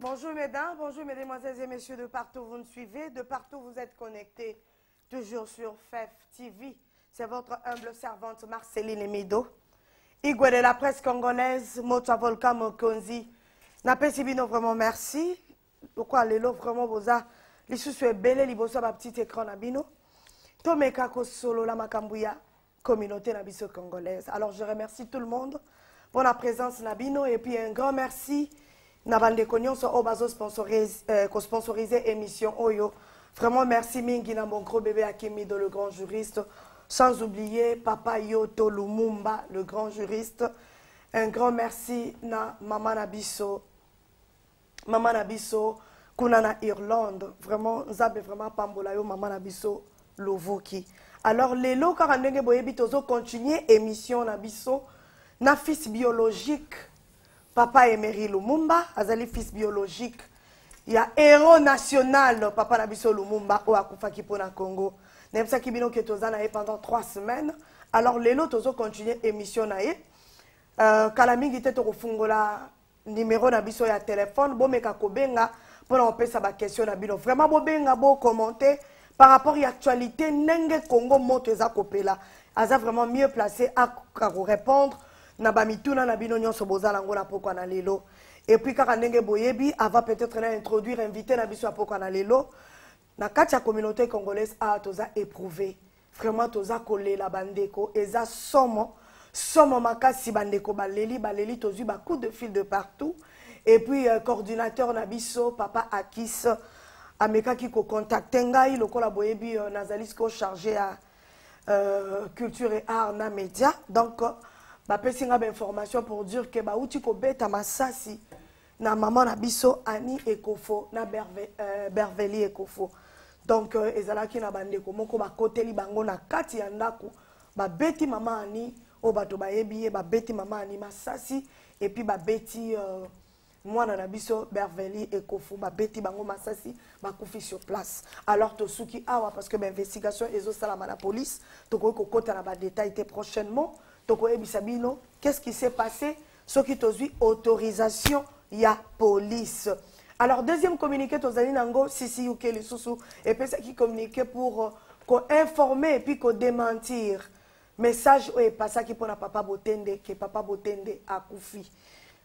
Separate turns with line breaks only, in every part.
Bonjour mesdames, bonjour mesdemoiselles et messieurs de partout vous me suivez, de partout vous êtes connectés, toujours sur FEF TV. C'est votre humble servante Marceline Emido. Igwe de la presse congolaise, Motwa Volka Mokonzi. Napesibino vraiment merci. Pourquoi lelo vraiment les vous boza belles ebele liboso à petit écran na bino. Tomeka ko solo la makambuya communauté na congolaise. Alors je remercie tout le monde pour la présence Nabino et puis un grand merci na bandeko nyonso co bazokosponsorize euh, émission oyo vraiment merci mingi mon gros bébé akimido le grand juriste sans oublier papa yoto lumumba le grand juriste un grand merci na Maman Abisso. Maman Abisso, kunana irlande vraiment Zabe vraiment Pambola yo maman Lovoki. l'ovoki. alors lelo kaka boyebitozo continue continuer émission na na fils biologique Papa Emery Lumumba, azali fils biologique y il a héros national papa na Sol Lumumba qui akufaki pona Congo. Nayebisaki bino qui est na pendant trois semaines. Alors les autres continuer émission na euh, Kalamingi Euh, kala mingi numéro na biso ya téléphone bomeka kobenga mpona kopesa question na bino vraiment bon, commenter par rapport à actualité Nenge congo moto eza kopela aza vraiment mieux placé à répondre na bamituna na bino nyonso bozala ngo na pokwa na lelo puis kaka ndenge boyebi avant peut-être na introduire invité na biso ya pokwa na lelo na kati ya communauté congolaise awa ah, toza éprouvé vraiment toza kolela bandeko eza somo somo makasi bandeko baleli baleli ba coup de fil de partout et euh, coordinateur na biso papa akis ko contacter ngai lokola boyebi euh, nazali chargé à euh, culture et art na média donc euh, bapesi nga information pour dire ke bauti beta masasi na maman na biso ani ekofo na berve, euh, berveli ekofo donc euh, ezala ki na bande ko moko koteli bango na kati ya ba beti maman ani oyo bato yebie ba beti maman ani masasi puis ba beti euh, mwana na biso berveli ba beti bango masasi bakufi sur place alors qui awa parce que sala ezosalama la police ko kokota na badetail te prochainement tokoyebisa bino qu'est-ce qui s'est passé soki tozwi autorisation ya police alors deuxième communiqué tozali nango sisi Et lisusu qui communiqué pour koinforme euh, epuis kodémentir message oyo epasaki mpona papa botende que papa botende akufi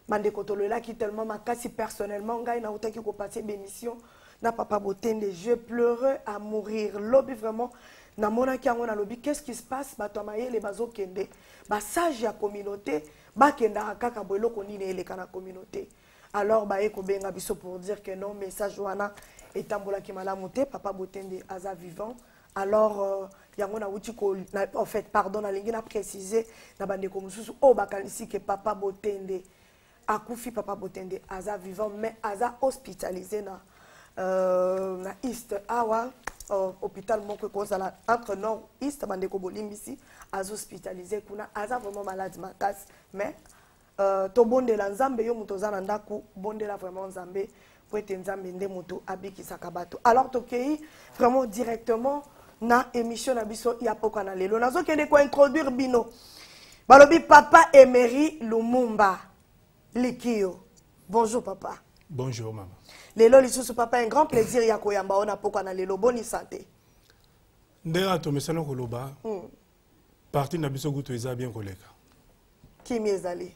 bandeko qui tellement makasi personnellement ngai nautaki passer bénédiction. na papa botende je pleure à mourir lobi vraiment Namona angona Lobi, qu'est ce qui se passe bazo bazokende basage ya communauté kenda kaka bo eloko nini ele kana communauté alors eko benga biso pour dire que non message wana ki malamu te papa botende aza vivant alors euh, yango na, en fait pardon nalingi na préciser na bandeko o oyo oh, bakanisi ke papa botende akufi papa botende aza vivant mais aza hospitalisé na, euh, na east awa euh, hôpital moko ekozala entre nord east bandeko bolimbisi azohospitalize kuna aza vraiment malade makasi mais euh, la nzambe yo moto oza bon de bondela vraiment nzambe po ete nzambe nde Muto, abikisaka sakabato alors tokei vraiment directement na émission na biso ya poka na lelo nazokende introduire bino balobi papa emery lumumba likio bonjour papa
bonjour maman
lelo lisusu papa un grand plaisir ya koyamba ona poko na lelo santé
ndera to mesano koloba hmm. parti na biso gutu eza bien koleka
kimi ezali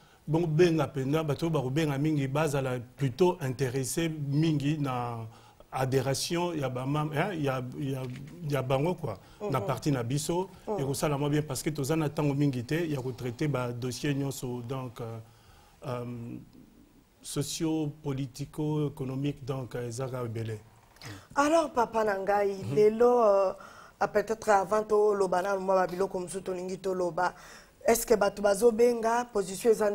bon benga penda bato ba mingi bazala plutôt intéressé mingi na adhération ya ba mam hein ya ya ya bango quoi mm -hmm. na mhm. partie na biso mm -hmm. et ça la moi bien parce que tozana tango mingi te ya ko traiter ba dossier nyonso donc euh, euh socio-politico-économique donc ezaka euh, ebele
alors papa na ngai mhm. lelo euh, ah, peut-être avant moi na mwa ba biloko to, tolingi l'oba est-ce que Batubazo Benga position eza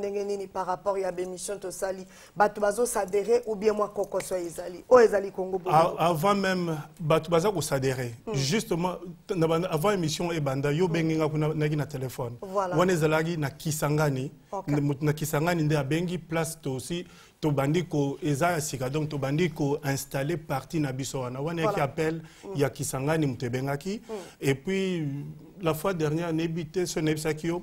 par rapport ya bémission tosali Batubazo bazosadere ou bien Koko kokoso ezali oyo ezali congo
avant même Batubazo ou kosadere mm. justement avant émission ebanda yo Benga kuna naki na telefone voilà. wana ezalaki na kisangani okay. na kisangani nda abengi place to aussi tobandi ko eza ya sika donc tobandi installé parti na biso wana wana yaki qui appelle mm. ya kisangani moto ebengaki mm. et puis la fois dernière nebite so nebisa kio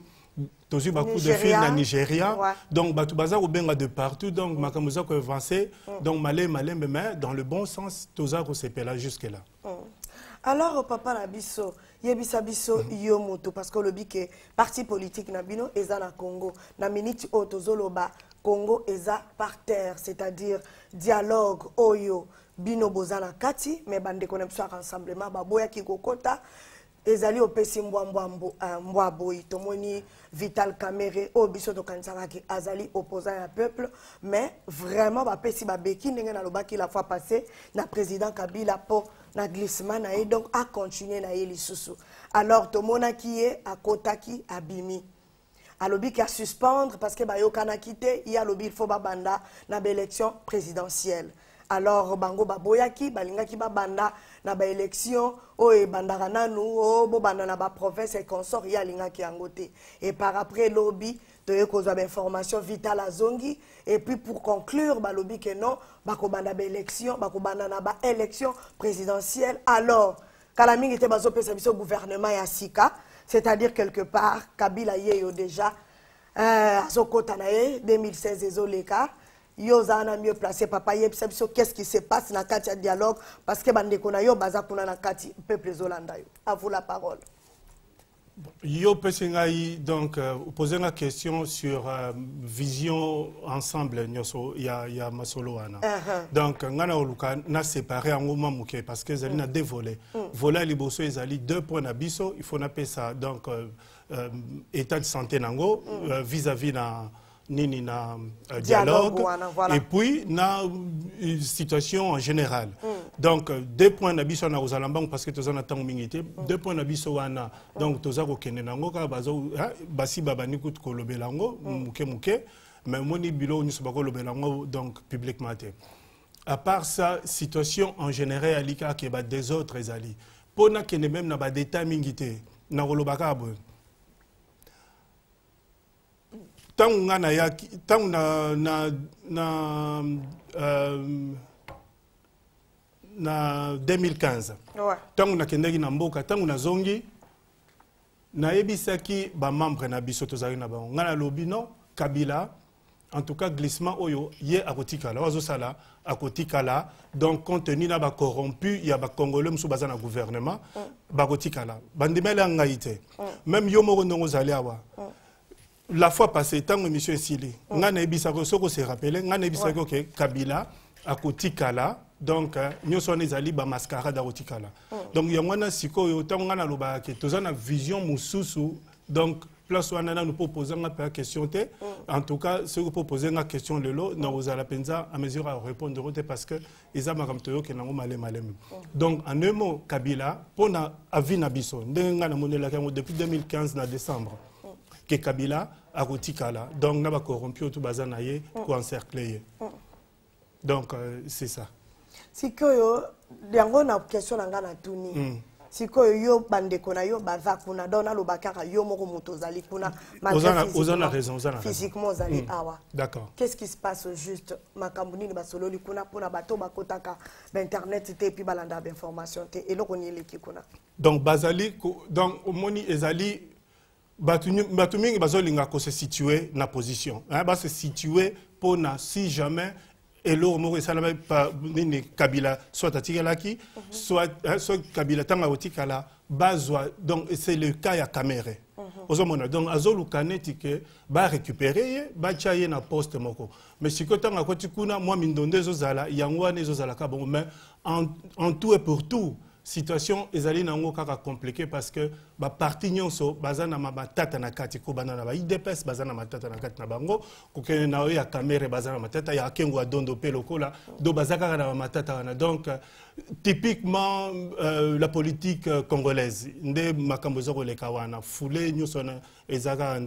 tozu beaucoup de file na nigeria ouais. donc Batubaza baza kobenga de partout donc mm. makambo eza koavance mm. donc malembe malembe mais dans le bon sens toza kosepela jusque là mm.
alors papa na yebisa biso mm-hmm. Yomoto moto parce que le ke parti politique na bino eza na congo na miniti Otozoloba, congo eza par terre c'est-à-dire dialogue oyo bino boza na kati mais bande na ensemble, ya rassemblement baboyaki kokɔta ezali opesi euh, mbwa boyi tomoni vital Kamere, oyo biso tokanisakaki azali opposant ya peuple mais vraiment bapesi babeki ndenge nalobaki la fois passé na président kabila mpo na glissement na ye donc acontinue na ye lisusu alors tomonaki ye akotaki abimi alobi a suspendre parce que bayokanaki te ye alobi il faut babanda na baélection présidentielle alors bango baboyaki balingaki babanda na baélection oyo ebandaka nanu o bobanda et consort ya linga ki yango et par après to toye e kozwa bainformation vitale et puis pour conclure balobi ke non bakobanda baélection bakobanda ba élection présidentielle alors était mingi te service biso gouvernement ya sika c'est-à-dire quelque part kabila ye yo déjà azokɔta na ye 2016 ezoleka yo oza na mieux placé papa yebisa biso qu'est-ce qui se passe na kati dialogue parce que bandeko na yo baza kuna na kati peuple ezolanda yo à vous la parole
Yo Pesengai, donc, euh, vous poser la question sur euh, Vision Ensemble, ya y a, y a Masolo
uh-huh.
Donc, Ngana Oluka, na séparé en moment mouké, parce que Zali mm. na deux volets. Mm. Volet Liboso, Zali deux points d'abisso, il faut napper ça. Donc, euh, état de santé nango, mm. vis-à-vis la nini na uh, dialogue, wana, voilà. et puis na euh, situation en général mm. donc euh, deux points na biso na kozala parce que toza na ntango mingité mm. deux points na biso wana mm. donc toza kokende na yango kaka hein, basi babandi kutu kolobela yango mm. muke muke mais omoni ni nyonso bakolobela yango donc publiquement à part ça situation en général ezali kaka ke badésordre ezali pona nakende même na ba mingi mingité na kolobaka kaka ntango nga nayaki ntango na, na, na um, na 2015 ouais. ntango nakendaki na mboka ntango nazongi nayebisaki bamembre na biso tozalaki na bango ngai nalobi non kabila en tout cas glissement oyo ye akotikala oyo azosala akotikala donc compte tenu na bacorrompu ya bacongolais mosusu baza na gouvernement mm. bakotikala bandimela ngai te mm. même yo moko ndongo ozali awa mm. la fois passée ntango émission esili oh. ngai nayebisaka se oserappele on a ouais. que kabila Kotikala, donc euh, nyonso wana ezali bamascarade mascara oh. donc yango wana sikoyo ntango ngai nalobaka Tous toza na vision mususu, donc place wana nanu nous proposons mpe question te en tout cas soki mpo opozenga question lelo na la mpenza à mesure à répondre parce que eza makambo toyokende yango malemalemi donc en un mot kabila pour na avis na biso ndenge ngai namonelaka depuis 2015 na décembre ke kabila là, donc na bacorrompi corrompu to baza na pour mm. encercler. Mm. donc euh, c'est ça
sikoyo yango na question na ngai na tuni C'est que yo bande na yo baza kuna donc naloba kaka yo moko moto zali kuna ma physique. raison physiquement zali, mm. awa d'accord qu'est ce qui se passe juste makambo nini basololi kuna mpona bato bakotaka internet, te puis balanda bainformation te eloko ni eleki kuna
donc bazali donc moni ezali linga ko se situer na position hein, se ba basesitue na si jamais mori pa esalama nini kabila soit ki, mhm. hein, soit kabila ntango ba bazwa donc c'est le cas ya camere mhm. ozomona donc azoluka neti ke récupérer ye ba na poste moko mais sikoyo ntango akoti kuna mwa mindondo ala yango wana ka bon mais en tout et pour tout situation ezali nango kaka compliquée parce que baparti nyonso baza matata na kati ko banana ba baza bazana matata na kati na bango kokende na oyo ya kamere baza matata ya akengo dondo mpe lokola do baza na matata wana donc euh, typiquement euh, la politique euh, congolaise nde makambozo eza koleka wana fule nyonso wana eza kaka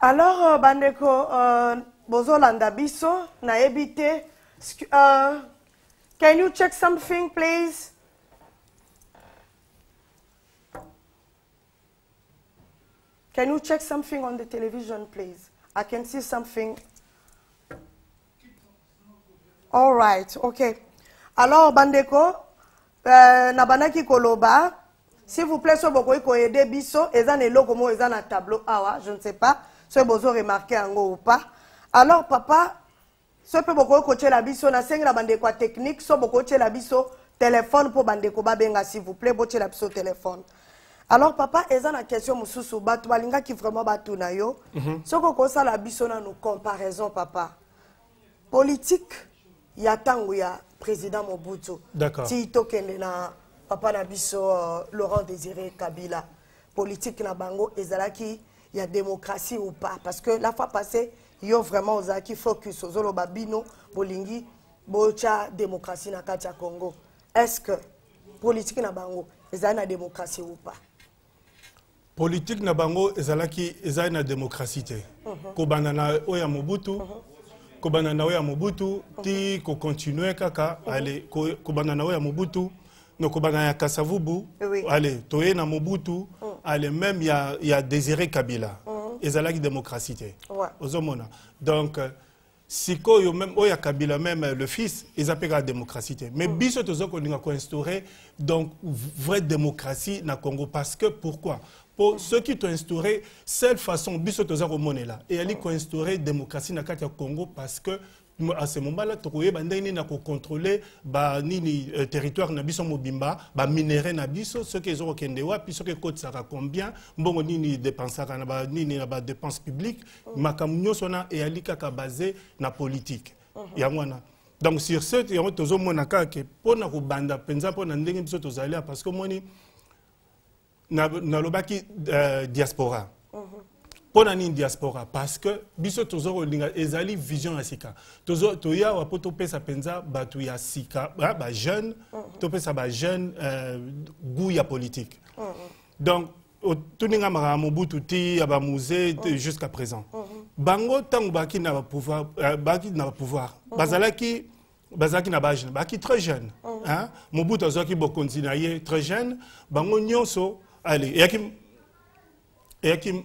alors bandeko euh, bozolanda biso na ebité can you check something please Can you check something on the television, please? I can see something. All right, okay. Alors, bandeko, euh, nabanaki koloba, s'il vous plaît, so boko iko aide biso, eza ne loko mo eza na tableau awa, je ne sais pas, so bozo remarquer ango ou pas. Alors, papa, so pe boko iko chela biso, na sengela bandeko a technique, so boko chela biso, téléphone po bandeko babenga, s'il vous plaît, bo chela biso téléphone. alors papa eza na question mosusu balinga qui vraiment batuna yo mhm. soki la biso nous comparaison papa politique a tango ya président mobutu ti Si papa na bisona euh, laurent désiré kabila politique na bango y la démocratie ou pas parce que la fois passée yo vraiment ozalaki focus ozoloba babino, bolingi bocha démocratie na Katia congo est ce que politique na bango ont na démocratie ou pas
politique na bango ezalaki ezali na démocratie te mhm. banana na mobutu mhm. kobanda banana Oya mobutu ti continue kaka mhm. ale kobanda na oya mobutu no banana ya kasavubu ale toye na mobutu ale même ya, ya désiré kabila ezalaki démocratie ozomona donc euh, sikoyo même oya kabila même euh, le fils la démocratie Mais mais mm. biso toza a koinstaurer donc vraie démocratie na congo parce que pourquoi Pour mm. qui t'ont instauré seule façon biso là, et mm. instauré la démocratie na Katia congo parce que à ce moment-là tokoyeba ndenge na kocontrole banini territoire bah, bah, oh. na biso mobimba baminere na biso soki ezokokende wapi soki ekotisaka combien mbongo nini dépensaka na ni na badépense ma makambo nyonso e alika ka base na politike uh-huh. ya wana donc sur ce yango tozomona kaka po na kobanda mpenza mpo na ndenge biso tozalia parce que omoni nalobaki euh, diaspora uh-huh mpona nini diaspora parce que biso toza linga ezali vision ya sika toyawa mpo topesa mpenza bato ya sika jeune ba jeune mm. jeune, euh, goût ya politique mm. donc otuninga makambo mobutu ti ya musée mm. jusqu'à présent bango ntango baki na pouvoir, euh, baki na pouvoir. bazalaki bazalaki na jeune, baki très jeune hein mobutu azwaki bokonzi na ye très jeune bango nyonso ale eyaki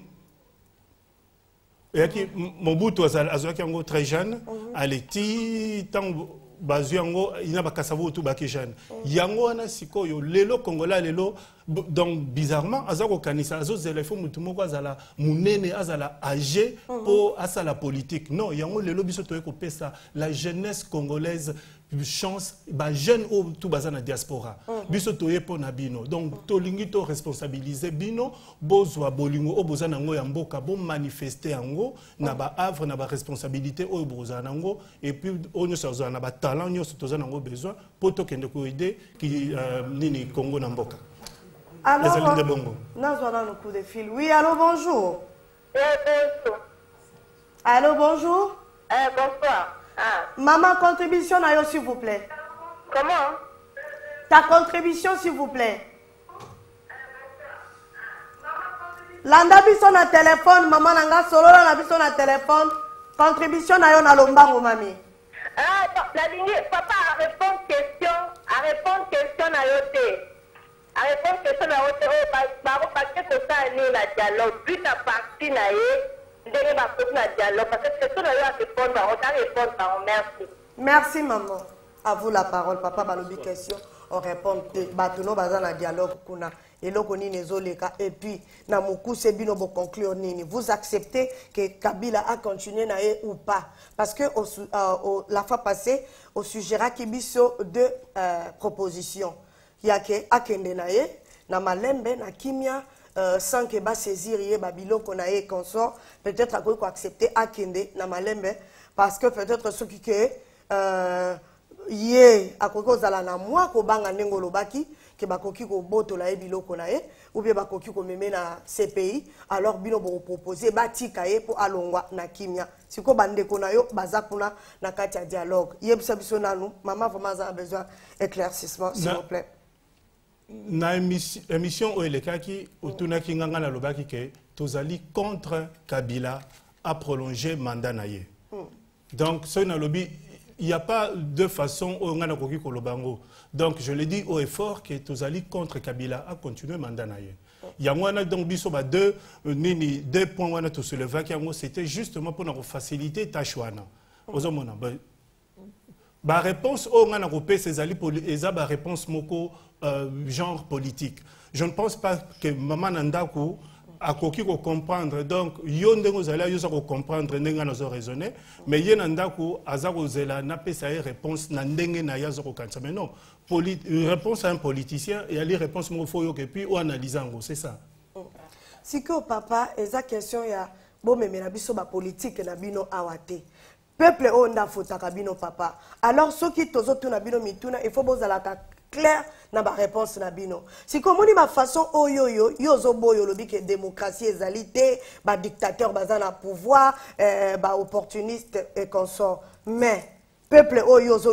eyaki mobutu azwaki yango très jeune mhm. aleti ntango bazwi yango na bakasa butu jeune mhm. yango wana sikoyo lelo Congolais lelo donc bizarrement aza kanisa azozela zelefo motu moko azala munene azala age mpo mhm. asala politike non yango lelo biso toyei pesa la jeunesse congolaise chance bajeune oyo tout la diaspora mm. biso toyepona bino donc tolingito responsabilisé bino bozwa bolingo oyo boza nango ya mboka bomanifeste yango naba mm. bahavre na baresponsabilité responsabilité bozala nango et puis nyonso naba talent batalent nyonso toza nango besoin mpo tokende ki euh, nini Congo na mboka ezali nde bongo
nazwa nano coup de fil oui allô bonjour eh, allô bonjour eh, bonsoir ah. Maman, contribution, s'il vous plaît. Comment Ta contribution, s'il vous plaît. landa bison téléphone, téléphone, maman solo solo solola téléphone. biso téléphone. contribution na à na lombango mami ah, lignée, papa répondu question A répond question na yo A répond question na Oh, te oyo bakei ça nini la dialogue but à parti na déléguer ma copine à dialogue parce que c'est tout d'ailleurs à répondre, on t'a répondre, merci. Merci maman. À vous la parole, papa Balobi question. On répond batuno bazan à dialogue kuna. eloko nini ezoleka et puis na mokuse bino boconclure nini vous acceptez que kabila acontinue na ye ou pas parce que au, euh, au, la fois passée euh, y biso deux euh, propositions ya ke a na ye na malembe na kimia euh, sans que ba saisir ye babylon qu'on peut-être à quoi accepter à kende na malembe parce que peut-être ceux qui que euh, quoi akoki l'a na mwa kobanga ndenge que ke bakoki boto la biloko qu'on ou bien bakoki mémé na cpi alors bino bokopropose bati kaye pour alongwa na kimia sikoyo bandeko na yo baza kuna na kati ya dialogue yebisa biso nanu mama vraimen a besoin éclaircissement s'il vous plaît
na émission oyo elekaki otunaki na ngai nalobaki ke tozali contre kabila a mandat na ye hmm. donc na lobi il n'y a pas de façon oyo ngai nakoki ko bango donc je le dis haut et fort que tozali contre kabila continué mandat na ye hmm. yango wana donc biso ba deux euh, nini deux points wana toselevaki yango c'était justement pour faciliter tache wana hmm. ozomona ben, Ba réponse on a coupé ces ali eza ba réponse moko euh, genre politique. Je ne pense pas que maman Nandako a koki ko comprendre donc yonde nous zala yo comprendre nenga nos raisonner mais yen Nandako azako zela na sa réponse na ndenge na yazo ko kansa mais non une réponse à un politicien et les réponse moko faut que puis ou analyser c'est ça.
que papa eza question ya bomemela biso ba politique la bino awate peuple oyo ndafutaka bino papa alors soki tuna bino mituna ifo bozalaka clair na réponse. na bino sikoyo omoni ma façon, oyo yo ozoboya lobi ke démocratie ezali ba dictateur bazana na pouvoir eh, ba opportuniste et consort mais peuple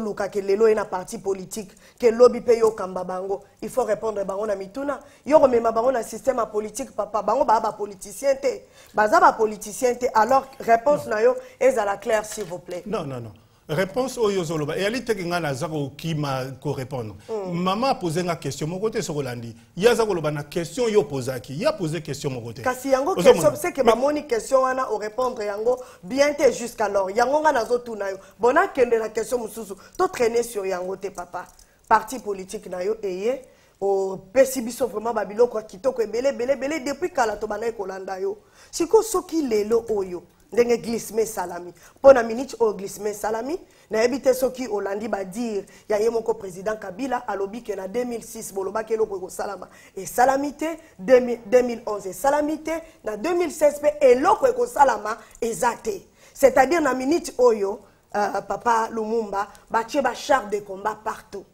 luka ke lelo e na parti politique que lobi payo au kamba bango il faut répondre bango na mituna yo remema bango na système politique papa bango ba ba politicien te baza politicien te alors réponse na yo la claire s'il vous plaît non non non réponse
oyo Et eyali teke qui m'a kokima répondre. mm. a posé nga question moko côté, soki olandi ye aza koloba une question yo opozaki ye apose question mon côté. kasi yango Maman
bamoni question au répondre yango bien te jusqu'alors yango n'a nazotuna yo bona kende na question mosusu totraine sur yango te papa parti politique na yo eye opesi biso vraiment Babilo kwa kitoko ebele bele bele depuis kala tobandaki kolanda yo sikoyo soki lelo oyo ndenge glisme salami, mpo na minute o glisme salami, na ebite soki olandi dire ya ye moko président kabila alobi ke na 2006 bolobaki ko salama, Et salamite 2011 et salamite, na 2016 e eloko ko salama te c'est-à-dire na minute oyo euh, papa lumumba ba char de combat partout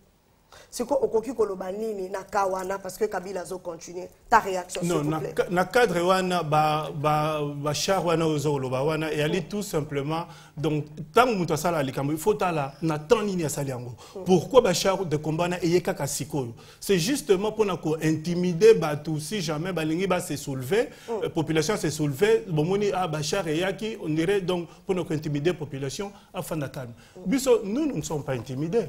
siko okoki Kolobani ni na kawana parce que kabila zo continuer ta réaction non na,
na cadre wana ba ba, ba wana zo loba wana eyali mm. tout simplement donc ntango moto asala likambo il faut tala na temps ni asali yango mm. pourquoi bachar de combat na eye kaka sikoyo c'est justement pour intimider ba tout si jamais ba se soulever mm. Euh, population se soulever bomoni ah bachar eyaki on dirait donc pour mpona intimider population na calme mm. biso nous nous ne sommes pas intimidés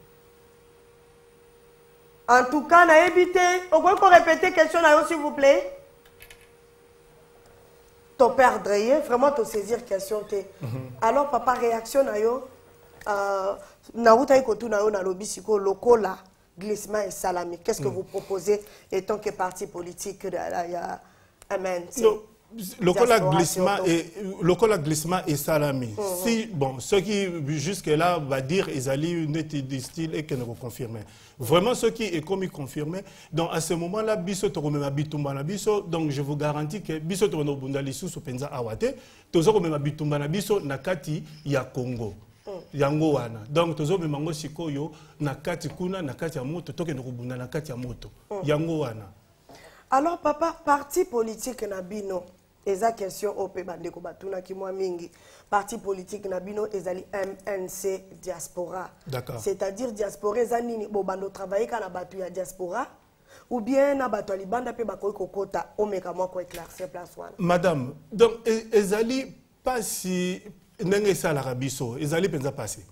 En tout cas, na évité. On peut répéter la question s'il vous plaît. Ton père perdre, vraiment te saisir question mhm. Alors papa réaction na yo euh na naïo na yo na lobby lokola glissement et salami. Qu'est-ce que mm. vous proposez étant que parti politique de la amen le col glissement et
le col glissement et salami. Mm -hmm. Si bon, ceux qui jusque là va dire ils allaient des style et qu'ils ne confirmer. Vraiment ceux qui est comme confirmé. Donc à ce moment-là, biso tokomema bitumba na biso. Donc je vous garantis que biso tokono bunda lisu supenza awate. Tozo komema bitumba na biso nakati ya Congo. Mm. yango wana donc tozo ngo sikoyo na kati kuna na kati ya moto tokende kobunda na kati ya moto mm. yango wana
alors papa parti politique na bino eza question oyo mpe bandeko batunaki mwa mingi parti politique na bino ezali mnc diaspora c'est-à-dire diaspora eza nini bo bandotravaille kaka na bato ya diaspora ou bien na bato ya libanda mpe bakoki kokɔta omeka moko éclaircir place wana madame donc
e, ezali mpasi ndenge esalaka biso ezali mpenza mpasi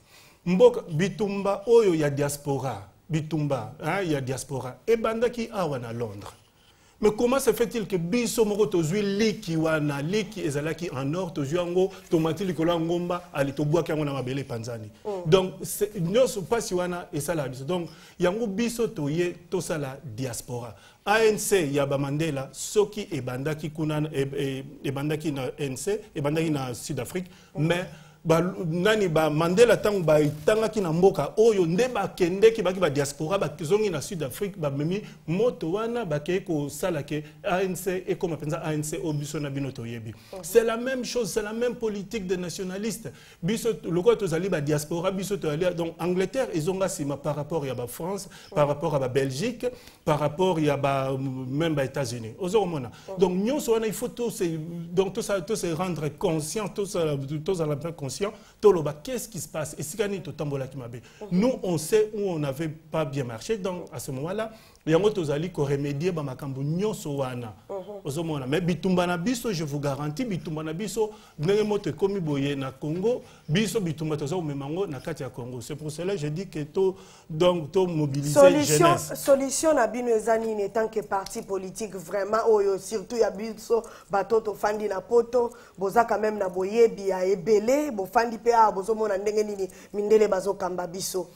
mboka bitumba oyo ya diaspora bitumba ya diaspora ebandaki awa na londres mais comment se fait-il que biso moko li liki wana liki ezalaki en or tozwi tomati ngomba ali panzani na Panzani. Oh. donc nyonso wana esalaka biso donc yango biso toye la diaspora anc ya Mandela soki Ebanda kuna e, e, ebandaki na nc ebandaki na sud afrique oh. mais ba nani ba Mandela tango ba itanga ki na mboka oyo nde ba kende ki ba ki ba diaspora ba zongi na Sud Afrique ba memi moto wana ba ke ko sala ke ANC et comme penza ANC au biso na bino toyebi oh. c'est la même chose c'est la même politique de nationaliste biso loko to zali ba diaspora biso to ali donc Angleterre ils ont sima par rapport ya ba France par oh. rapport à ba Belgique par rapport ya ba même ba États-Unis ozomona oh. donc nyonso wana il faut tous donc tout ça tous se rendre conscient tous ça tout ça la conscience conscient toloba qu'est-ce qui se passe et sikani totambola kimabe nous on sait où on n'avait pas bien marché donc à ce moment-là yango tozali ko remédier ba makambo nyonso wana ozomona mhm. mais bitumba na biso je vous garantis bitumba na biso ndenge moto ekomi boye na Congo biso bitumba toza omemango na Katia Congo c'est pour cela je dis que to donc to mobiliser solution, jeunesse
solution na bino eza tant que parti politique vraiment oyo surtout ya biso bato Fandi na poto boza quand même na boyer bia ebélé, bofandi mendele awa bozomona ndenge nini mindele Kamba biso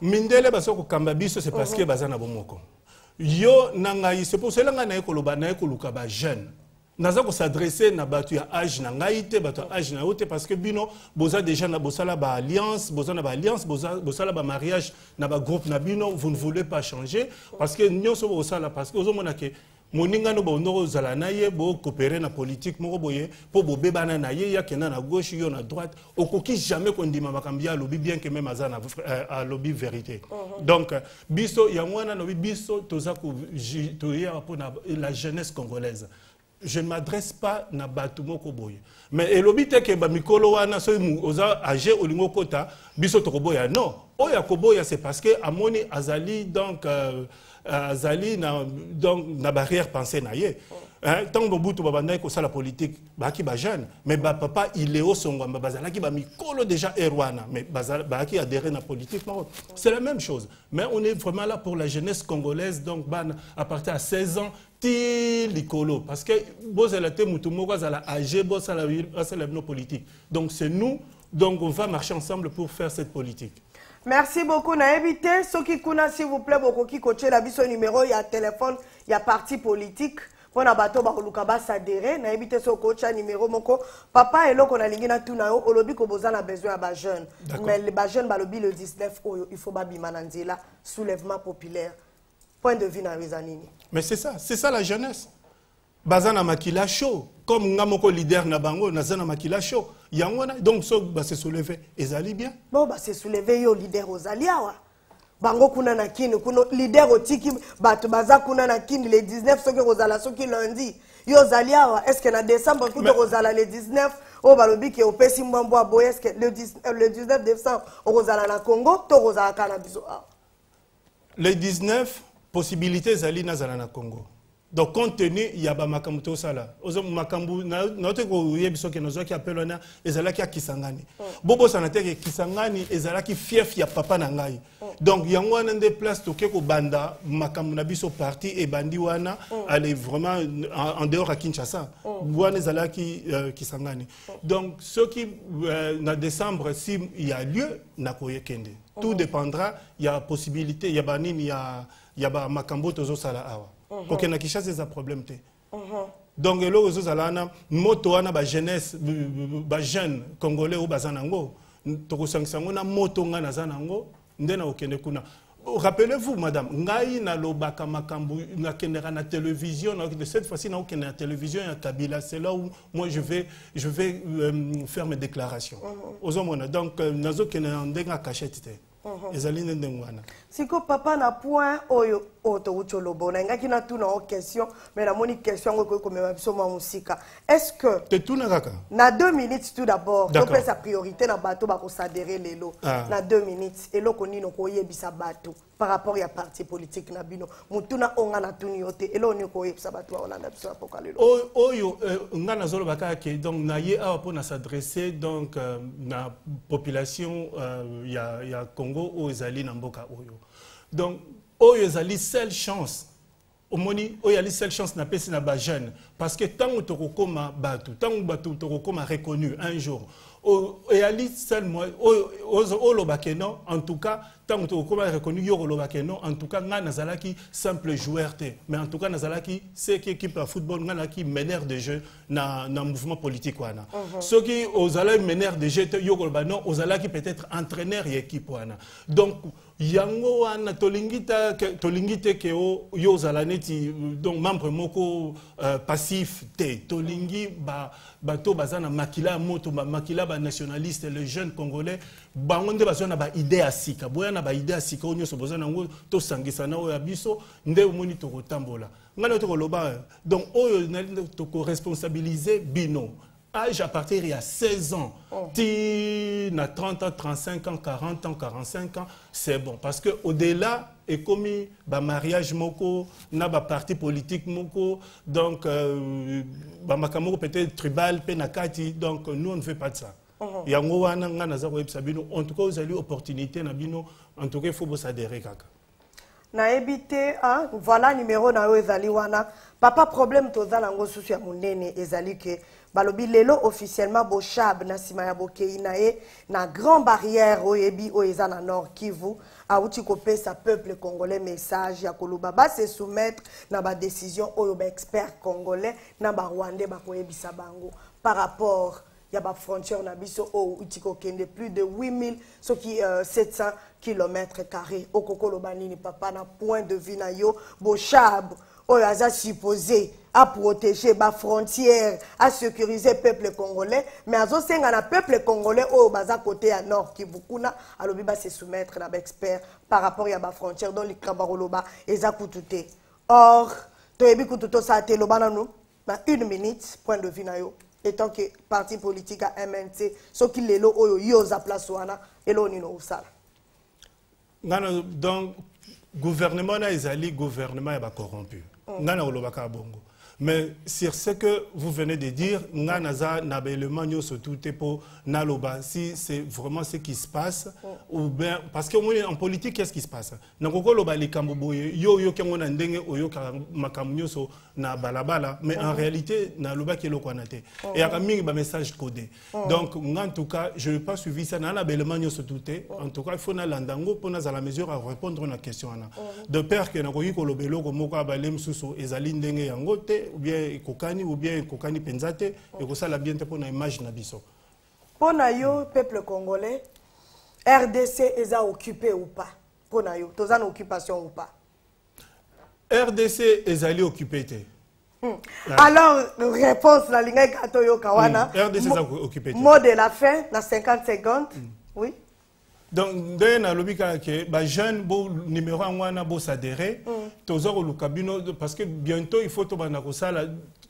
mindele kamba biso c'est parce que mhm. bazana bomoko yo nangai c'est pour cela ngai naye koloba naye koluka bajeune naza s'adresser na bato ya age na te na hote parce que bino boza déjà na bosala alliance, boza na baalliance bosala mariage na groupe na bino vous ne voulez pas changer parce que nyonso bosala parce que ozomona ke moningano bondoko ozala na ye coopérer na politique moko boye mpo bobebana na ye yakenda na gauche yo na droite okoki jamais kondima makambo ya lobby bien que même azana euh, a lobby vérité mhm. donc biso ya mwana no biso toza toyeba na la jeunesse congolaise je ne m'adresse pas na bato moko boye mais elobi te ke bamikolo wana mu oza age olingi kota biso tokoboya non ya akoboya c'est parce que amoni azali donc euh, azali na donc na barrière pensée na ye ntango ça la politique, politike ba jeune, mais papa est bapapa ileo songwamba ba bamikolo déjà er mais mais a adhéré la politique oh. c'est la même chose mais on est vraiment là pour la jeunesse congolaise donc ban, à partir à 16 ans ti likolo parce que avez te motu moko azala c'est bosala bino politique donc c'est nous donc on va marcher ensemble pour faire cette politique
Merci beaucoup. Na invité ceux qui connaissent, s'il vous plaît, beaucoup qui coacher la vision numéro, il y a téléphone, il y a parti politique. mpona bato bakoluka basadere nayebi te soki coacher numéro. moko papa eloko nalingi a yo olobi tout na besoin la jeune. mais ba balobi le 19 oyo il faut ba na soulèvement populaire point de vue na rezanini. nini
mais c'est ça c'est ça la jeunesse Bazana makila chaud comme ngamoko leader
na bango na makila chaud yangona donc so base soulevé ezali bien bon bah, se soulevé yo leader ozali bango kuna na kini kuna leader otiki bato baza kuna na kini le 19 soki kozala soki lundi yo Est-ce que na décembre kuta kozala le 19 o balobi ke opesi est-ce que le 19 euh, décembre okozala na congo to okozala kaka na biso
le 19 possibilité ezali nazala na congo donc compte tenu ya bamakambo tosala ozo makambo nayote koyebisa oke nazwaki apele wana ezalaki akisangani oh. bobosana teke kisangani ezalaki fief ya papa na ngai oh. donc yango wana nde place toke banda, makambu na biso parti ebandi wana oh. ale vraiment en dehors à kinshasa wana ezalaki euh, kisangani donc soki euh, na décembre si ya lieu nakoyekende tout dépendra ya possibilité ya banini ya ya bamakambo tozosala awa kokenda mhm. kinshasa eza problème te mhm. donc eloko ezozala wana moto wana bajeunesse jeune, congolais oyo baza nango tokosangisa yango na moto ngai naza nango nde nakokende kuna rappelez-vous madame ngai nalobaka makambo nakendaka na télévision de cette fois-ci nakokende na télévision ya kabila c'est là où moi je vais, je vais euh, faire mes déclarations mhm. ozomona donc euh, nazokende na ndenge akachete te
Uh-huh. ezali nde
ndenge
papa na point oyo oyo towuti ki na tu o question mais la moni question ko ko komema biso ma musique est ce que tetuna kaka na deux minutes tout d'abord sa priorité na bato bakosadere lelo ah. na deux minutes eloko nini okoyebisa bato par rapport ya parti politique na bino mutu na onga na tuniote yo te eloko oningi koyebisa bato baolanda biso na mpoka lelo
oyo eh, ngai zolo bakaka ke donc na ye a mpo na s'adresser donc euh, na population euh, ya, ya congo oyo ezali na mboka oyo donc oyo ezali seule chance moni oyo ali seule chance n'a napesi na jeune parce que tant ntango tant bato ntango te tokokoma reconnu un jour eyali seule oyo olobake non en tout cas tant que vous reconnu yokoloba que non en tout cas nga nazalaki simple joueur mais en tout cas nazalaki c'est qui équipe de football nga qui meneur de jeu na na mouvement politique wana oh, oh. ceux qui ozala meneur de jeu te yokoloba non ozalaki peut-être entraîneur et équipe wana donc yango wana tolingita tolingite ke yo donc membre moko euh, passif te tolingi bato bazana makila moto makila nationaliste le jeune congolais bangonde nde bazwa na idée ya sika boya na idée ya sika oyo nyonso boza nango tosangisana oyo ya biso nde to kotambola ngana to koloba donc oyo responsabiliser bino âge à partir il y a 16 ans. Oh. Tu 30 ans, 35 ans, 40 ans, 45 ans, c'est bon. Parce qu'au-delà, et commis ba mariage moko, na ba parti politique moko, donc euh, peut-être tribal, penakati, donc nous on ne fait pas de ça. Oh. yango wana ngai naza koyebisa bino en tout cas ozali opportunité na bino en tout cas ifo bosadere kaka
nayebi te ah, voilà numéro na yo ezali wana papa problème toza nango susu ya monene ezali ke balobi lelo officiellement boshab na nsima ya bokei na ye na grand barrière oyebi oyo eza na nord kivu awuti kopesa peuple congolais message ya koloba base soumettre na badécision oyo baexpert congolais na barwandais bakoyebisa bango par rapport y a frontière na biso o utiko kende plus de 8700 euh, km carrés okokolo Lobanini, papa na point de vue na yo boshab oyo aza supposé aprotéger à sécuriser peuple congolais mais azosenga na peuple congolais oyo baza côté à nord kivu kuna se soumettre na baexpert par rapport ya bafrontière donc likambo koloba eza kutu or toyebi kutu ça a été nanu na une minute point de vue tant que parti politique à mnt soki qui oyo a, place wana Et y osala
ngana donc gouvernement a gouvernement ya corrompu. Mm. Nana, bongo mais sur ce que vous venez de dire, Nanaza Nabelemagno Sotutepo Naloba, si c'est vraiment ce qui se passe, oh. ou bien, parce qu'en politique, qu'est-ce qui se passe Nakoko Loba Likamboboye, yo yo kengona ndenge oyo makamunyo so na balabala, mais en oh. réalité, Naloba Kelokwanate. Oh. Et il et a un message codé. Donc, en tout cas, je n'ai pas suivi ça. Nanabelemagno Sotute, en tout cas, il faut na pour nous à la mesure à répondre à la question. De peur que Nakoyi Kolobelo, Moko Abalem Suso, Ezali Ndenge Yangote, ou bien kokani ou bien et que te l'a bien te mpo l'image image na biso
mpo na yo peuple congolais rdc est occupé ou pas pona yo toza occupation ou pas rdc
est occupé te
hmm. Alors, réponse, la ligne est wana. Hmm. RDC, est
occupé. Mot de
la fin, dans 50 secondes. Hmm. Oui donc nde
jeune, bon numéro bajeune bonuméro yango wana bosadere mm. toza koluka cabinet, parce que bientôt il faut tobanda kosala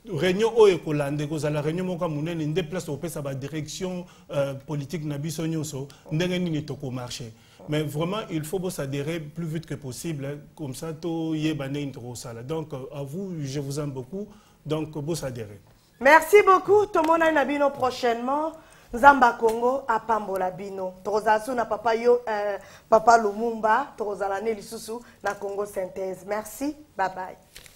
réunion oyo ekolanda ekozala réunion moko ya monene nde place tokopesa direction euh, politique na biso nyonso ndenge nini marché. mais vraiment il faut bosadere plus vite que possible hein. comme ça toyeba ndenge nini tokosala donc à vous je vous aime beaucoup donc bosadere
merci beaucoup tomonani na bino prochainement nzambe akongo apambola bino tokozala so na papa yo uh, papa lumumba tokozala ne lisusu na congo synthèse merci babaye